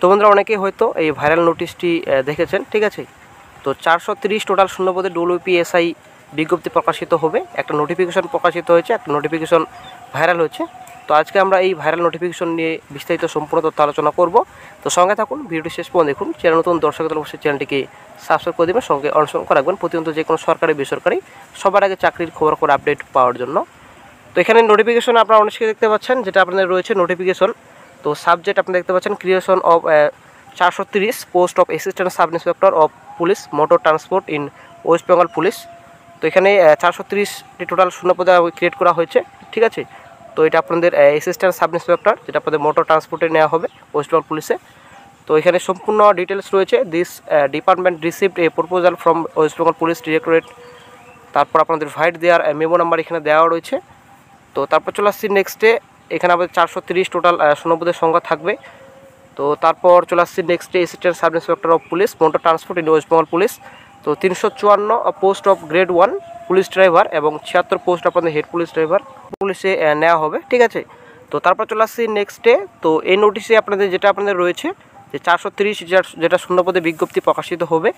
তো বন্ধুরা অনেকেই হয়তো এই ভাইরাল নোটিশটি দেখেছেন ঠিক আছে তো চারশো তিরিশ টোটাল শূন্যপদে ডব্লিউপিএসআই বিজ্ঞপ্তি প্রকাশিত হবে একটা নোটিফিকেশন প্রকাশিত হয়েছে একটা নোটিফিকেশন ভাইরাল হয়েছে তো আজকে আমরা এই ভাইরাল নোটিফিকেশন নিয়ে বিস্তারিত সম্পূর্ণ তথ্য আলোচনা করব তো সঙ্গে থাকুন ভিডিওটি শেষ পর্যন্ত দেখুন চ্যানেল নতুন দর্শকদের অবশ্যই চ্যানেলটিকে সাবস্ক্রাইব করে দেবেন সঙ্গে অনুসরণ করে রাখবেন প্রতিনিয়ত যে কোনো সরকারি বেসরকারি সবার আগে চাকরির খবর করে আপডেট পাওয়ার জন্য তো এখানে নোটিফিকেশন আপনারা অনেকে দেখতে পাচ্ছেন যেটা আপনাদের রয়েছে নোটিফিকেশন তো সাবজেক্ট আপনি দেখতে পাচ্ছেন ক্রিয়েশন অফ চারশো তিরিশ post of assistant sub inspector of police motor transport in West Bengal police তো এখানে চারশো তিরিশটি টোটাল শূন্যপদে ক্রিয়েট করা হয়েছে ঠিক আছে তো এটা আপনাদের অ্যাসিস্ট্যান্ট সাব ইন্সপেক্টর যেটা আপনাদের মোটর ট্রান্সপোর্টে নেওয়া হবে ওয়েস্ট বেঙ্গল পুলিশে তো এখানে সম্পূর্ণ ডিটেলস রয়েছে this department received a proposal from West Bengal police directorate তারপর আপনাদের ভাইট দেওয়ার মেমো নাম্বার এখানে দেওয়া রয়েছে তো তারপর চলে আসছি নেক্সটে এখানে আমাদের চারশো তিরিশ টোটাল সোনবুদের সংখ্যা থাকবে তো তারপর চলে আসছি next assistant sub inspector of police motor transport in Bengal police তো তিনশো চুয়ান্ন post of grade one police driver এবং ছিয়াত্তর পোস্ট আপনাদের হেড পুলিশ ড্রাইভার পুলিশে নেওয়া হবে ঠিক আছে তো তারপর চলে আসছি নেক্সট ডে তো এই নোটিশে আপনাদের যেটা আপনাদের রয়েছে যে চারশো তিরিশ যেটা শূন্যপদে বিজ্ঞপ্তি প্রকাশিত হবে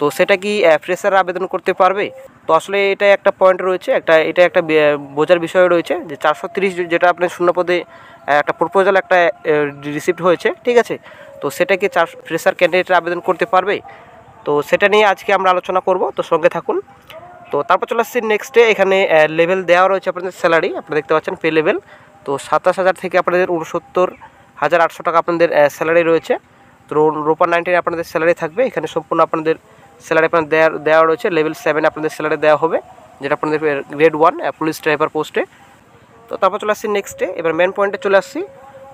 তো সেটা কি ফ্রেশার আবেদন করতে পারবে তো আসলে এটা একটা পয়েন্ট রয়েছে একটা এটা একটা বোঝার বিষয় রয়েছে যে চারশো যেটা আপনার শূন্যপদে একটা প্রপোজাল একটা রিসিভড হয়েছে ঠিক আছে তো সেটা কি চার ফ্রেশার ক্যান্ডিডেট আবেদন করতে পারবে তো সেটা নিয়ে আজকে আমরা আলোচনা করব তো সঙ্গে থাকুন তো তারপর চলে আসছি নেক্সটে এখানে লেভেল দেওয়া রয়েছে আপনাদের স্যালারি আপনারা দেখতে পাচ্ছেন পে লেভেল তো সাতাশ হাজার থেকে আপনাদের উনসত্তর হাজার আটশো টাকা আপনাদের স্যালারি রয়েছে তো রোপার নাইনটিন আপনাদের স্যালারি থাকবে এখানে সম্পূর্ণ আপনাদের স্যালারি আপনার দেওয়া দেওয়া রয়েছে লেভেল সেভেনে আপনাদের স্যালারি দেওয়া হবে যেটা আপনাদের গ্রেড ওয়ান পুলিশ ড্রাইভার পোস্টে তো তারপর চলে আসছি নেক্সটে এবার মেন পয়েন্টে চলে আসছি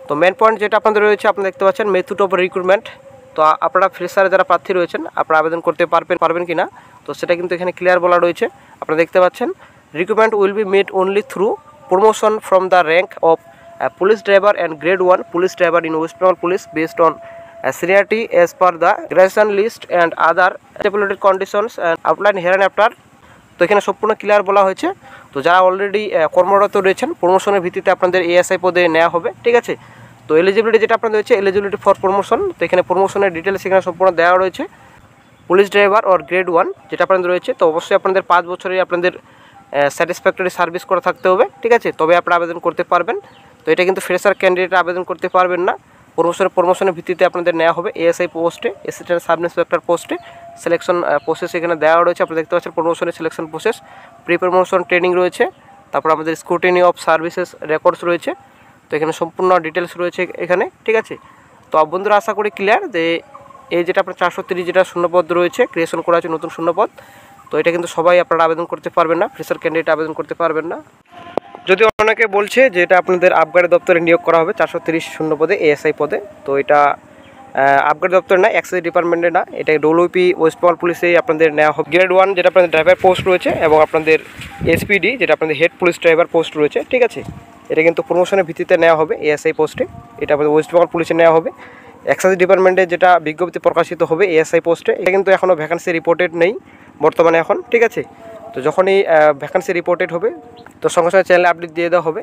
তো মেন পয়েন্ট যেটা আপনাদের রয়েছে আপনারা দেখতে পাচ্ছেন মেথড অফ রিক্রুটমেন্ট তো আপনারা ফ্রেশারে যারা প্রার্থী রয়েছেন আপনারা আবেদন করতে পারবেন পারবেন কি না তো সেটা কিন্তু এখানে ক্লিয়ার বলা রয়েছে আপনারা দেখতে পাচ্ছেন recruitment will be made only through promotion from the rank of police driver and grade one police driver in West Bengal police based on per the graduation list and other eligibility conditions and upline here and after তো এখানে সম্পূর্ণ clear বলা হয়েছে তো যারা already কর্মরত রয়েছেন প্রমোশনের ভিত্তিতে আপনাদের এএসআই পদে নেওয়া হবে ঠিক আছে তো এলিজিবিলিটি যেটা আপনাদের রয়েছে এলিজিবিলিটি ফর প্রমোশন তো এখানে প্রমোশনের ডিটেলস এখানে সম্পূর্ণ দেওয়া রয়েছে police driver or grade one যেটা আপনাদের রয়েছে তো অবশ্যই আপনাদের পাঁচ বছরে আপনাদের স্যাটিসফ্যাক্টরি সার্ভিস করে থাকতে হবে ঠিক আছে তবে আপনারা আবেদন করতে পারবেন তো এটা কিন্তু ফ্রেশার ক্যান্ডিডেট আবেদন করতে পারবেন না প্রমোশনের প্রমোশনের ভিত্তিতে আপনাদের নেওয়া হবে এএসআই পোস্টে অ্যাসিস্ট্যান্ট সাব ইন্সপেক্টর পোস্টে সিলেকশন প্রসেস এখানে দেওয়া রয়েছে আপনারা দেখতে পাচ্ছেন প্রমোশনের selection process pre promotion training রয়েছে তারপর আমাদের স্ক্রুটিনি অফ সার্ভিসেস রেকর্ডস রয়েছে তো এখানে সম্পূর্ণ ডিটেলস রয়েছে এখানে ঠিক আছে তো বন্ধুরা আশা করি ক্লিয়ার যে এই যেটা আপনার চারশো তিরিশ যেটা শূন্যপদ রয়েছে ক্রিয়েশন করা আছে নতুন শূন্যপদ তো এটা কিন্তু সবাই আপনারা আবেদন করতে পারবেন না ফ্রেশার ক্যান্ডিডেট আবেদন করতে পারবেন না যদি অনেকে বলছে যে এটা আপনাদের আবগারি দপ্তরে নিয়োগ করা হবে চারশো তিরিশ শূন্য পদে এএসআই পদে তো এটা আবগার দপ্তরে না এক্সাইজ ডিপার্টমেন্টে না এটা ডব্লিউপি ওয়েস্ট বেঙ্গল পুলিশে আপনাদের নেওয়া হবে গ্রেড ওয়ান যেটা আপনাদের ড্রাইভার পোস্ট রয়েছে এবং আপনাদের এসপিডি যেটা আপনাদের হেড পুলিশ ড্রাইভার পোস্ট রয়েছে ঠিক আছে এটা কিন্তু প্রমোশনের ভিত্তিতে নেওয়া হবে এএসআই পোস্টে এটা আপনাদের ওয়েস্ট বেঙ্গল পুলিশে নেওয়া হবে এক্সাইজ ডিপার্টমেন্টে যেটা বিজ্ঞপ্তি প্রকাশিত হবে এএসআই পোস্টে এটা কিন্তু এখনও ভ্যাকান্সি রিপোর্টেড নেই বর্তমানে এখন ঠিক আছে তো যখনই ভ্যাকান্সি রিপোর্টেড হবে তো সঙ্গে সঙ্গে চ্যানেলে আপডেট দিয়ে দেওয়া হবে